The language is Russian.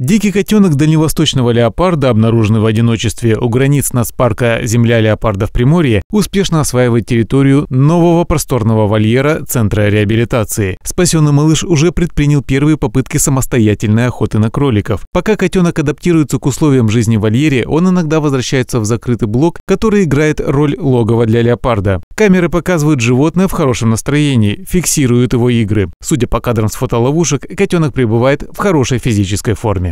Дикий котенок дальневосточного леопарда, обнаруженный в одиночестве у границ нацпарка «Земля леопарда» в Приморье, успешно осваивает территорию нового просторного вольера Центра реабилитации. Спасенный малыш уже предпринял первые попытки самостоятельной охоты на кроликов. Пока котенок адаптируется к условиям жизни в вольере, он иногда возвращается в закрытый блок, который играет роль логова для леопарда. Камеры показывают животное в хорошем настроении, фиксируют его игры. Судя по кадрам с фотоловушек, котенок пребывает в хорошей физической форме.